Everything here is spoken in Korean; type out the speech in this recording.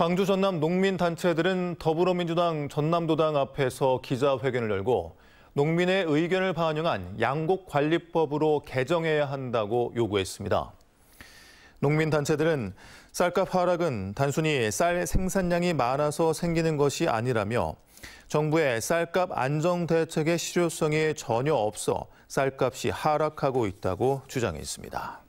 광주 전남 농민단체들은 더불어민주당 전남도당 앞에서 기자회견을 열고 농민의 의견을 반영한 양곡관리법으로 개정해야 한다고 요구했습니다. 농민단체들은 쌀값 하락은 단순히 쌀 생산량이 많아서 생기는 것이 아니라며 정부의 쌀값 안정 대책의 실효성이 전혀 없어 쌀값이 하락하고 있다고 주장했습니다.